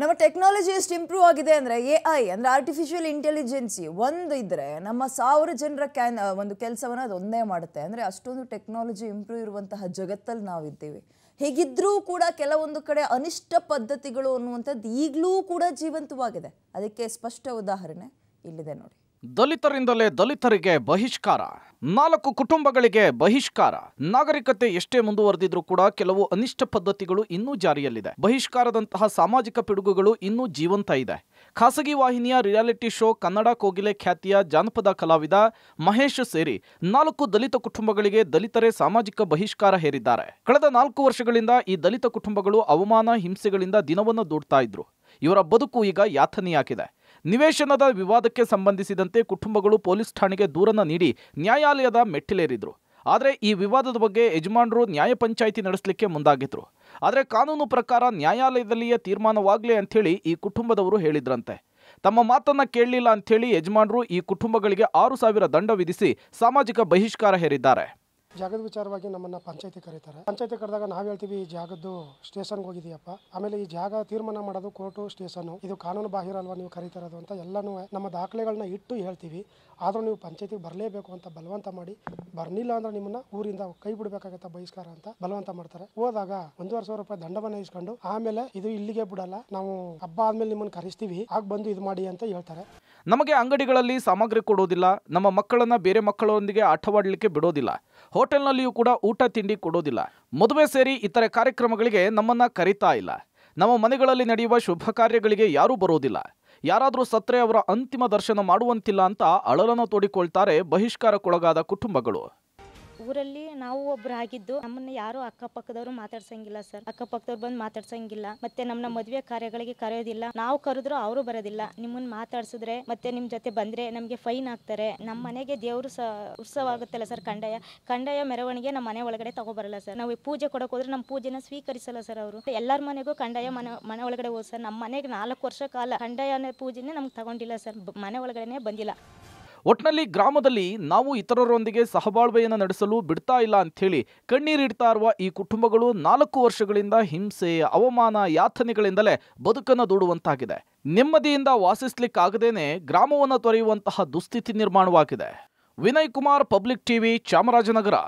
ನಮ್ಮ ಟೆಕ್ನಾಲಜಿ ಎಷ್ಟು ಇಂಪ್ರೂವ್ ಆಗಿದೆ ಅಂದರೆ ಎ ಐ ಅಂದರೆ ಆರ್ಟಿಫಿಷಿಯಲ್ ಇಂಟೆಲಿಜೆನ್ಸಿ ಒಂದು ಇದ್ದರೆ ನಮ್ಮ ಸಾವಿರ ಜನರ ಕ್ಯಾನ್ ಒಂದು ಕೆಲಸವನ್ನು ಅದು ಒಂದೇ ಮಾಡುತ್ತೆ ಅಂದರೆ ಅಷ್ಟೊಂದು ಟೆಕ್ನಾಲಜಿ ಇಂಪ್ರೂವ್ ಇರುವಂತಹ ಜಗತ್ತಲ್ಲಿ ನಾವಿದ್ದೀವಿ ಇದ್ದೀವಿ ಹೇಗಿದ್ದರೂ ಕೂಡ ಕೆಲವೊಂದು ಕಡೆ ಅನಿಷ್ಟ ಪದ್ಧತಿಗಳು ಅನ್ನುವಂಥದ್ದು ಈಗಲೂ ಕೂಡ ಜೀವಂತವಾಗಿದೆ ಅದಕ್ಕೆ ಸ್ಪಷ್ಟ ಉದಾಹರಣೆ ಇಲ್ಲಿದೆ ನೋಡಿ ದಲಿತರಿಂದಲೇ ದಲಿತರಿಗೆ ಬಹಿಷ್ಕಾರ ನಾಲ್ಕು ಕುಟುಂಬಗಳಿಗೆ ಬಹಿಷ್ಕಾರ ನಾಗರಿಕತೆ ಎಷ್ಟೇ ಮುಂದುವರೆದಿದ್ರೂ ಕೂಡ ಕೆಲವು ಅನಿಷ್ಟ ಪದ್ಧತಿಗಳು ಇನ್ನೂ ಜಾರಿಯಲ್ಲಿದೆ ಬಹಿಷ್ಕಾರದಂತಹ ಸಾಮಾಜಿಕ ಪಿಡುಗುಗಳು ಇನ್ನೂ ಜೀವಂತ ಇದೆ ಖಾಸಗಿ ವಾಹಿನಿಯ ರಿಯಾಲಿಟಿ ಶೋ ಕನ್ನಡ ಕೋಗಿಲೆ ಖ್ಯಾತಿಯ ಜಾನಪದ ಕಲಾವಿದ ಮಹೇಶ್ ಸೇರಿ ನಾಲ್ಕು ದಲಿತ ಕುಟುಂಬಗಳಿಗೆ ದಲಿತರೇ ಸಾಮಾಜಿಕ ಬಹಿಷ್ಕಾರ ಹೇರಿದ್ದಾರೆ ಕಳೆದ ನಾಲ್ಕು ವರ್ಷಗಳಿಂದ ಈ ದಲಿತ ಕುಟುಂಬಗಳು ಅವಮಾನ ಹಿಂಸೆಗಳಿಂದ ದಿನವನ್ನು ದೂಡ್ತಾ ಇದ್ರು ಇವರ ಬದುಕು ಈಗ ಯಾತನೆಯಾಗಿದೆ ನಿವೇಶನದ ವಿವಾದಕ್ಕೆ ಸಂಬಂಧಿಸಿದಂತೆ ಕುಟುಂಬಗಳು ಪೊಲೀಸ್ ಠಾಣೆಗೆ ದೂರನ್ನು ನೀಡಿ ನ್ಯಾಯಾಲಯದ ಮೆಟ್ಟಿಲೇರಿದ್ರು ಆದರೆ ಈ ವಿವಾದದ ಬಗ್ಗೆ ಯಜಮಾನರು ನ್ಯಾಯ ಪಂಚಾಯಿತಿ ನಡೆಸಲಿಕ್ಕೆ ಮುಂದಾಗಿದ್ರು ಆದರೆ ಕಾನೂನು ಪ್ರಕಾರ ನ್ಯಾಯಾಲಯದಲ್ಲಿಯೇ ತೀರ್ಮಾನವಾಗಲಿ ಅಂಥೇಳಿ ಈ ಕುಟುಂಬದವರು ಹೇಳಿದ್ರಂತೆ ತಮ್ಮ ಮಾತನ್ನ ಕೇಳಲಿಲ್ಲ ಅಂಥೇಳಿ ಯಜಮಾನರು ಈ ಕುಟುಂಬಗಳಿಗೆ ಆರು ಸಾವಿರ ದಂಡ ವಿಧಿಸಿ ಸಾಮಾಜಿಕ ಬಹಿಷ್ಕಾರ ಹೇರಿದ್ದಾರೆ ಜಾಗದ ವಿಚಾರವಾಗಿ ನಮ್ಮನ್ನ ಪಂಚಾಯತಿ ಕರೀತಾರೆ ಪಂಚಾಯತಿ ಕರೆದಾಗ ನಾವು ಹೇಳ್ತೀವಿ ಈ ಜಾಗದ್ದು ಸ್ಟೇಷನ್ ಹೋಗಿದೆಯಪ್ಪ ಆಮೇಲೆ ಈ ಜಾಗ ತೀರ್ಮಾನ ಮಾಡೋದು ಕೋರ್ಟು ಸ್ಟೇಷನ್ ಇದು ಕಾನೂನು ಬಾಹಿರ ಅಲ್ವಾ ನೀವು ಕರೀತಾರದು ಅಂತ ಎಲ್ಲಾನು ನಮ್ಮ ದಾಖಲೆಗಳನ್ನ ಇಟ್ಟು ಹೇಳ್ತೀವಿ ಆದರೂ ನೀವು ಪಂಚಾಯತಿಗೆ ಬರಲೇಬೇಕು ಅಂತ ಬಲವಂತ ಮಾಡಿ ಬರ್ಲಿಲ್ಲ ಅಂದ್ರೆ ನಿಮ್ಮನ್ನ ಊರಿಂದ ಕೈ ಬಿಡ್ಬೇಕಾಗತ್ತ ಬಹಿಷ್ಕಾರ ಅಂತ ಬಲವಂತ ಮಾಡ್ತಾರೆ ಹೋದಾಗ ಒಂದುವರೆ ಸಾವಿರ ರೂಪಾಯಿ ದಂಡವನ್ನ ಇಸ್ಕೊಂಡು ಆಮೇಲೆ ಇದು ಇಲ್ಲಿಗೆ ಬಿಡಲ್ಲ ನಾವು ಹಬ್ಬ ಆದ್ಮೇಲೆ ನಿಮ್ಮನ್ನ ಕರಿಸ್ತೀವಿ ಆಗ ಬಂದು ಇದು ಮಾಡಿ ಅಂತ ಹೇಳ್ತಾರೆ ನಮಗೆ ಅಂಗಡಿಗಳಲ್ಲಿ ಸಾಮಗ್ರಿ ಕೊಡೋದಿಲ್ಲ ನಮ್ಮ ಮಕ್ಕಳನ್ನು ಬೇರೆ ಮಕ್ಕಳೊಂದಿಗೆ ಆಟವಾಡಲಿಕ್ಕೆ ಬಿಡೋದಿಲ್ಲ ಹೋಟೆಲ್ನಲ್ಲಿಯೂ ಕೂಡ ಊಟ ತಿಂಡಿ ಕೊಡೋದಿಲ್ಲ ಮದುವೆ ಸೇರಿ ಇತರೆ ಕಾರ್ಯಕ್ರಮಗಳಿಗೆ ನಮ್ಮನ್ನು ಕರೀತಾ ಇಲ್ಲ ನಮ್ಮ ಮನೆಗಳಲ್ಲಿ ನಡೆಯುವ ಶುಭ ಕಾರ್ಯಗಳಿಗೆ ಯಾರೂ ಬರೋದಿಲ್ಲ ಯಾರಾದರೂ ಸತ್ರೆ ಅವರ ಅಂತಿಮ ದರ್ಶನ ಮಾಡುವಂತಿಲ್ಲ ಅಂತ ಅಳಲನ್ನು ತೋಡಿಕೊಳ್ತಾರೆ ಬಹಿಷ್ಕಾರಕ್ಕೊಳಗಾದ ಕುಟುಂಬಗಳು ಊರಲ್ಲಿ ನಾವು ಒಬ್ರು ಆಗಿದ್ದು ನಮ್ಮನ್ನ ಯಾರು ಅಕ್ಕಪಕ್ಕದವರು ಮಾತಾಡ್ಸಂಗಿಲ್ಲ ಸರ್ ಅಕ್ಕಪಕ್ಕದವ್ರು ಬಂದು ಮಾತಾಡ್ಸಂಗಿಲ್ಲ ಮತ್ತೆ ನಮ್ಮನ್ನ ಮದುವೆ ಕಾರ್ಯಗಳಿಗೆ ಕರೆಯೋದಿಲ್ಲ ನಾವು ಕರೆದ್ರು ಅವರು ಬರೋದಿಲ್ಲ ನಿಮ್ಮನ್ನ ಮಾತಾಡ್ಸಿದ್ರೆ ಮತ್ತೆ ನಿಮ್ ಜೊತೆ ಬಂದ್ರೆ ನಮ್ಗೆ ಫೈನ್ ಹಾಕ್ತಾರೆ ನಮ್ಮ ಮನೆಗೆ ದೇವರು ಸ ಉತ್ಸವ ಆಗುತ್ತಲ್ಲ ಸರ್ ಕಂಡಾಯ ಕಂಡಾಯ ಮೆರವಣಿಗೆ ನಮ್ಮ ಮನೆ ಒಳಗಡೆ ತಗೋಬರಲ್ಲ ಸರ್ ನಾವು ಪೂಜೆ ಕೊಡಕ್ ಹೋದ್ರೆ ನಮ್ಮ ಪೂಜೆನ ಸ್ವೀಕರಿಸಲ್ಲ ಸರ್ ಅವರು ಎಲ್ಲರ ಮನೆಗೂ ಕಂಡಾಯ ಮನೆ ಮನೆ ಒಳಗಡೆ ಹೋದ್ ಸರ್ ನಮ್ಮ ಮನೆಗೆ ನಾಲ್ಕು ವರ್ಷ ಕಾಲ ಕಂಡಾಯ ಪೂಜೆನೆ ನಮ್ಗೆ ತಗೊಂಡಿಲ್ಲ ಸರ್ ಮನೆ ಒಳಗಡೆನೆ ಬಂದಿಲ್ಲ ಒಟ್ನಲ್ಲಿ ಗ್ರಾಮದಲ್ಲಿ ನಾವು ಇತರರೊಂದಿಗೆ ಸಹಬಾಳ್ವೆಯನ್ನು ನಡೆಸಲು ಬಿಡ್ತಾ ಇಲ್ಲ ಅಂಥೇಳಿ ಕಣ್ಣೀರಿಡ್ತಾ ಇರುವ ಈ ಕುಟುಂಬಗಳು ನಾಲ್ಕು ವರ್ಷಗಳಿಂದ ಹಿಂಸೆ ಅವಮಾನ ಯಾತನೆಗಳಿಂದಲೇ ಬದುಕನ್ನು ದೂಡುವಂತಾಗಿದೆ ನೆಮ್ಮದಿಯಿಂದ ವಾಸಿಸ್ಲಿಕ್ಕಾಗದೇನೆ ಗ್ರಾಮವನ್ನು ತೊರೆಯುವಂತಹ ದುಸ್ಥಿತಿ ನಿರ್ಮಾಣವಾಗಿದೆ ವಿನಯ್ ಕುಮಾರ್ ಪಬ್ಲಿಕ್ ಟಿವಿ ಚಾಮರಾಜನಗರ